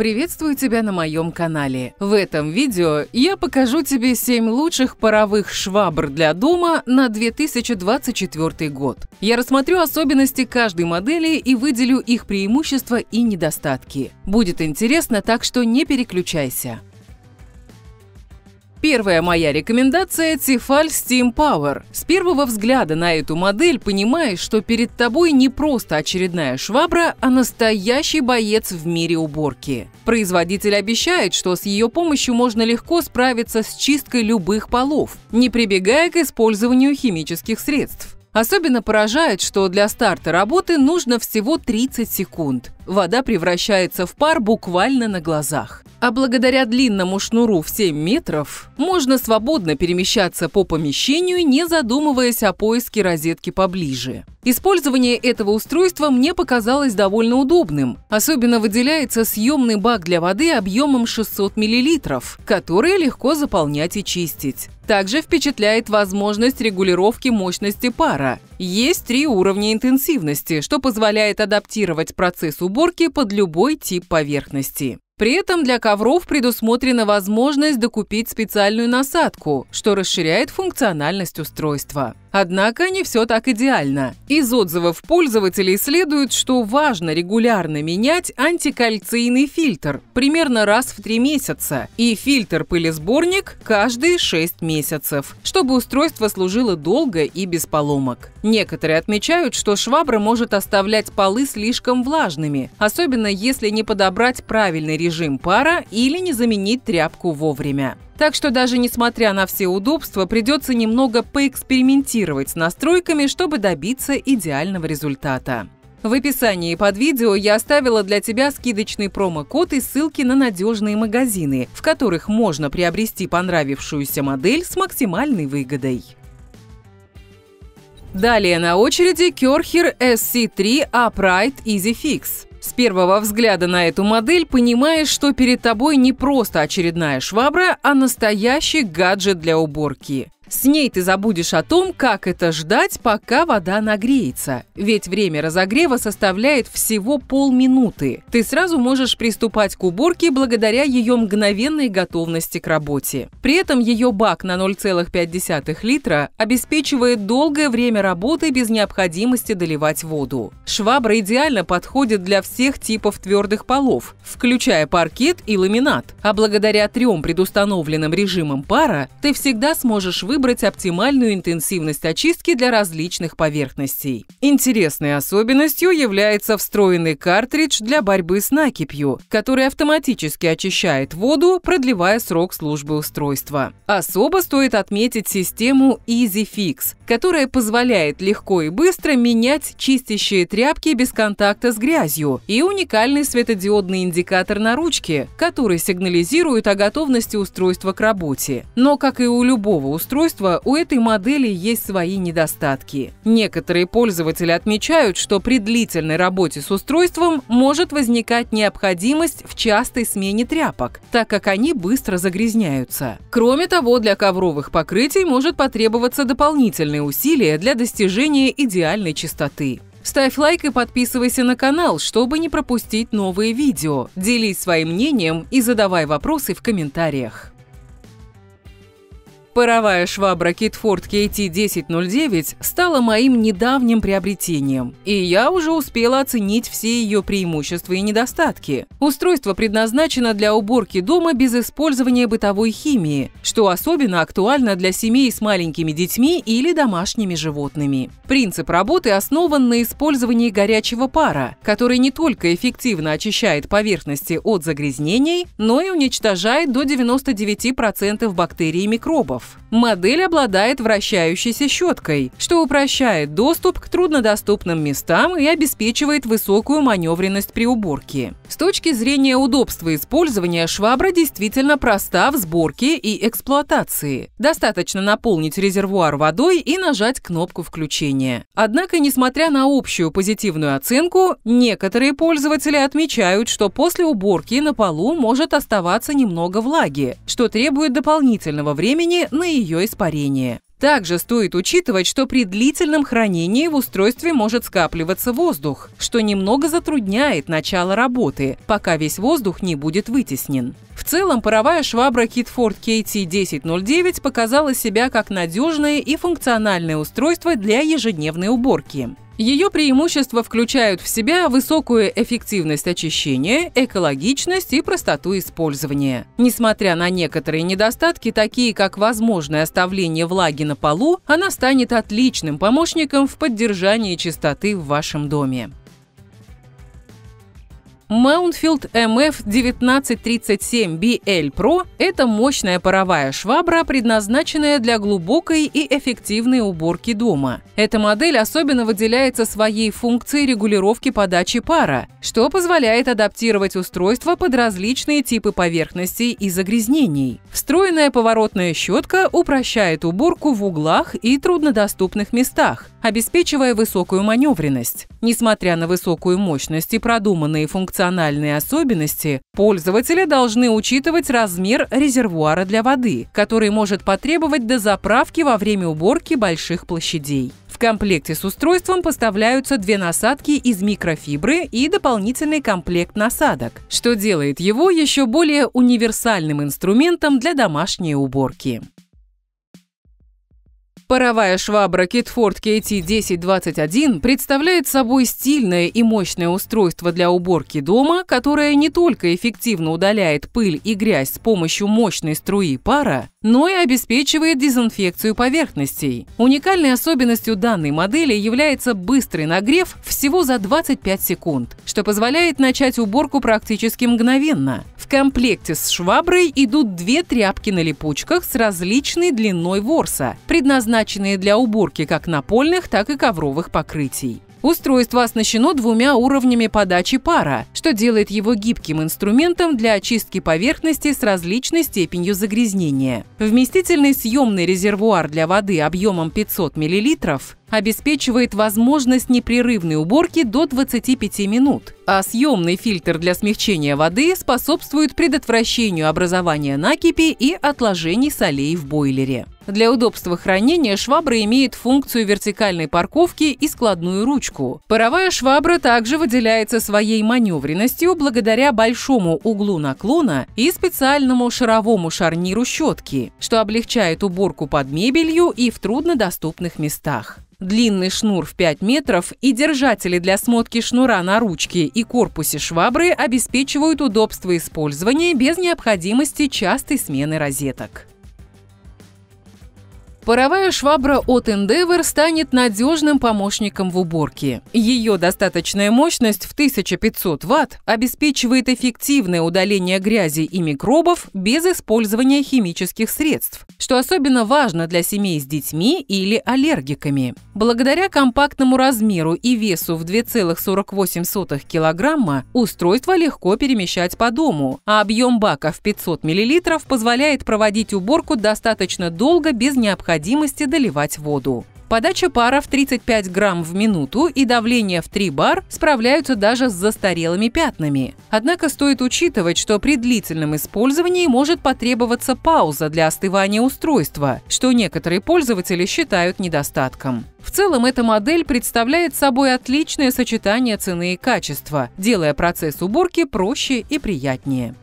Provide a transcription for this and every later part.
Приветствую тебя на моем канале. В этом видео я покажу тебе 7 лучших паровых швабр для дома на 2024 год. Я рассмотрю особенности каждой модели и выделю их преимущества и недостатки. Будет интересно, так что не переключайся. Первая моя рекомендация – Tefal Steam Power. С первого взгляда на эту модель понимаешь, что перед тобой не просто очередная швабра, а настоящий боец в мире уборки. Производитель обещает, что с ее помощью можно легко справиться с чисткой любых полов, не прибегая к использованию химических средств. Особенно поражает, что для старта работы нужно всего 30 секунд. Вода превращается в пар буквально на глазах а благодаря длинному шнуру в 7 метров можно свободно перемещаться по помещению, не задумываясь о поиске розетки поближе. Использование этого устройства мне показалось довольно удобным. Особенно выделяется съемный бак для воды объемом 600 мл, который легко заполнять и чистить. Также впечатляет возможность регулировки мощности пара. Есть три уровня интенсивности, что позволяет адаптировать процесс уборки под любой тип поверхности. При этом для ковров предусмотрена возможность докупить специальную насадку, что расширяет функциональность устройства. Однако не все так идеально. Из отзывов пользователей следует, что важно регулярно менять антикальцийный фильтр примерно раз в три месяца и фильтр-пылесборник каждые 6 месяцев, чтобы устройство служило долго и без поломок. Некоторые отмечают, что швабра может оставлять полы слишком влажными, особенно если не подобрать правильный режим пара или не заменить тряпку вовремя. Так что даже несмотря на все удобства, придется немного поэкспериментировать с настройками, чтобы добиться идеального результата. В описании под видео я оставила для тебя скидочный промокод и ссылки на надежные магазины, в которых можно приобрести понравившуюся модель с максимальной выгодой. Далее на очереди Керхер SC3 Upright EasyFix. С первого взгляда на эту модель понимаешь, что перед тобой не просто очередная швабра, а настоящий гаджет для уборки. С ней ты забудешь о том, как это ждать, пока вода нагреется. Ведь время разогрева составляет всего полминуты. Ты сразу можешь приступать к уборке благодаря ее мгновенной готовности к работе. При этом ее бак на 0,5 литра обеспечивает долгое время работы без необходимости доливать воду. Швабра идеально подходит для всех типов твердых полов, включая паркет и ламинат. А благодаря трем предустановленным режимам пара ты всегда сможешь выбрать выбрать оптимальную интенсивность очистки для различных поверхностей. Интересной особенностью является встроенный картридж для борьбы с накипью, который автоматически очищает воду, продлевая срок службы устройства. Особо стоит отметить систему EasyFix, которая позволяет легко и быстро менять чистящие тряпки без контакта с грязью и уникальный светодиодный индикатор на ручке, который сигнализирует о готовности устройства к работе. Но, как и у любого устройства, устройства, у этой модели есть свои недостатки. Некоторые пользователи отмечают, что при длительной работе с устройством может возникать необходимость в частой смене тряпок, так как они быстро загрязняются. Кроме того, для ковровых покрытий может потребоваться дополнительные усилия для достижения идеальной чистоты. Ставь лайк и подписывайся на канал, чтобы не пропустить новые видео. Делись своим мнением и задавай вопросы в комментариях. Паровая швабра Kitford KT1009 стала моим недавним приобретением, и я уже успела оценить все ее преимущества и недостатки. Устройство предназначено для уборки дома без использования бытовой химии, что особенно актуально для семей с маленькими детьми или домашними животными. Принцип работы основан на использовании горячего пара, который не только эффективно очищает поверхности от загрязнений, но и уничтожает до 99% бактерий и микробов каналов. Модель обладает вращающейся щеткой, что упрощает доступ к труднодоступным местам и обеспечивает высокую маневренность при уборке. С точки зрения удобства использования швабра действительно проста в сборке и эксплуатации. Достаточно наполнить резервуар водой и нажать кнопку включения. Однако, несмотря на общую позитивную оценку, некоторые пользователи отмечают, что после уборки на полу может оставаться немного влаги, что требует дополнительного времени на ее испарение. Также стоит учитывать, что при длительном хранении в устройстве может скапливаться воздух, что немного затрудняет начало работы, пока весь воздух не будет вытеснен. В целом, паровая швабра Kitford KT1009 показала себя как надежное и функциональное устройство для ежедневной уборки. Ее преимущества включают в себя высокую эффективность очищения, экологичность и простоту использования. Несмотря на некоторые недостатки, такие как возможное оставление влаги на полу, она станет отличным помощником в поддержании чистоты в вашем доме. Маунфилд MF1937 BL Pro – это мощная паровая швабра, предназначенная для глубокой и эффективной уборки дома. Эта модель особенно выделяется своей функцией регулировки подачи пара, что позволяет адаптировать устройство под различные типы поверхностей и загрязнений. Встроенная поворотная щетка упрощает уборку в углах и труднодоступных местах, обеспечивая высокую маневренность. Несмотря на высокую мощность и продуманные функции функциональные особенности, пользователи должны учитывать размер резервуара для воды, который может потребовать до заправки во время уборки больших площадей. В комплекте с устройством поставляются две насадки из микрофибры и дополнительный комплект насадок, что делает его еще более универсальным инструментом для домашней уборки. Паровая швабра Китфорд KT1021 представляет собой стильное и мощное устройство для уборки дома, которое не только эффективно удаляет пыль и грязь с помощью мощной струи пара, но и обеспечивает дезинфекцию поверхностей. Уникальной особенностью данной модели является быстрый нагрев всего за 25 секунд, что позволяет начать уборку практически мгновенно. В комплекте с шваброй идут две тряпки на липучках с различной длиной ворса, предназначенные для уборки как напольных, так и ковровых покрытий. Устройство оснащено двумя уровнями подачи пара, что делает его гибким инструментом для очистки поверхности с различной степенью загрязнения. Вместительный съемный резервуар для воды объемом 500 мл обеспечивает возможность непрерывной уборки до 25 минут, а съемный фильтр для смягчения воды способствует предотвращению образования накипи и отложений солей в бойлере. Для удобства хранения швабра имеет функцию вертикальной парковки и складную ручку. Паровая швабра также выделяется своей маневренностью благодаря большому углу наклона и специальному шаровому шарниру щетки, что облегчает уборку под мебелью и в труднодоступных местах длинный шнур в 5 метров и держатели для смотки шнура на ручке и корпусе швабры обеспечивают удобство использования без необходимости частой смены розеток. Паровая швабра от Endeavor станет надежным помощником в уборке. Ее достаточная мощность в 1500 Вт обеспечивает эффективное удаление грязи и микробов без использования химических средств, что особенно важно для семей с детьми или аллергиками. Благодаря компактному размеру и весу в 2,48 кг устройство легко перемещать по дому, а объем бака в 500 мл позволяет проводить уборку достаточно долго без необходимости необходимости доливать воду. Подача пара в 35 грамм в минуту и давление в 3 бар справляются даже с застарелыми пятнами. Однако стоит учитывать, что при длительном использовании может потребоваться пауза для остывания устройства, что некоторые пользователи считают недостатком. В целом эта модель представляет собой отличное сочетание цены и качества, делая процесс уборки проще и приятнее.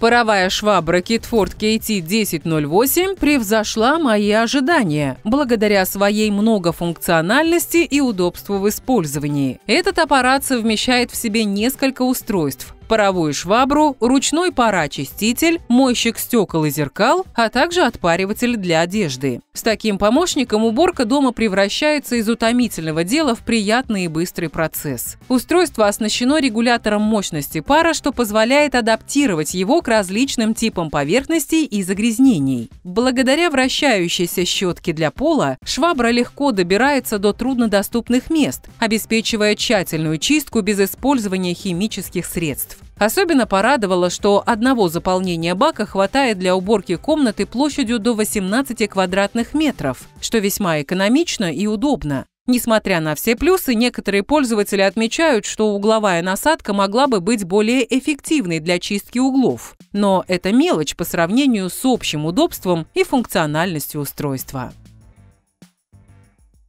Паровая швабра Китфорд KT1008 превзошла мои ожидания благодаря своей многофункциональности и удобству в использовании. Этот аппарат совмещает в себе несколько устройств паровую швабру, ручной парочиститель, мойщик стекол и зеркал, а также отпариватель для одежды. С таким помощником уборка дома превращается из утомительного дела в приятный и быстрый процесс. Устройство оснащено регулятором мощности пара, что позволяет адаптировать его к различным типам поверхностей и загрязнений. Благодаря вращающейся щетке для пола швабра легко добирается до труднодоступных мест, обеспечивая тщательную чистку без использования химических средств. Особенно порадовало, что одного заполнения бака хватает для уборки комнаты площадью до 18 квадратных метров, что весьма экономично и удобно. Несмотря на все плюсы, некоторые пользователи отмечают, что угловая насадка могла бы быть более эффективной для чистки углов. Но это мелочь по сравнению с общим удобством и функциональностью устройства.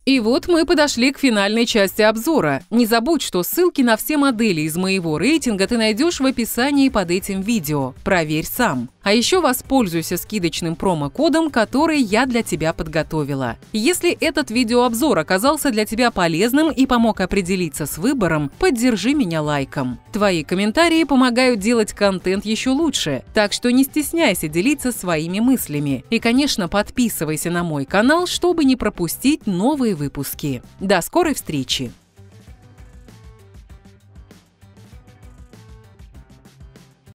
И вот мы подошли к финальной части обзора. Не забудь, что ссылки на все модели из моего рейтинга ты найдешь в описании под этим видео. Проверь сам. А еще воспользуйся скидочным промокодом, который я для тебя подготовила. Если этот видеообзор оказался для тебя полезным и помог определиться с выбором, поддержи меня лайком. Твои комментарии помогают делать контент еще лучше, так что не стесняйся делиться своими мыслями. И, конечно, подписывайся на мой канал, чтобы не пропустить новые выпуски. До скорой встречи!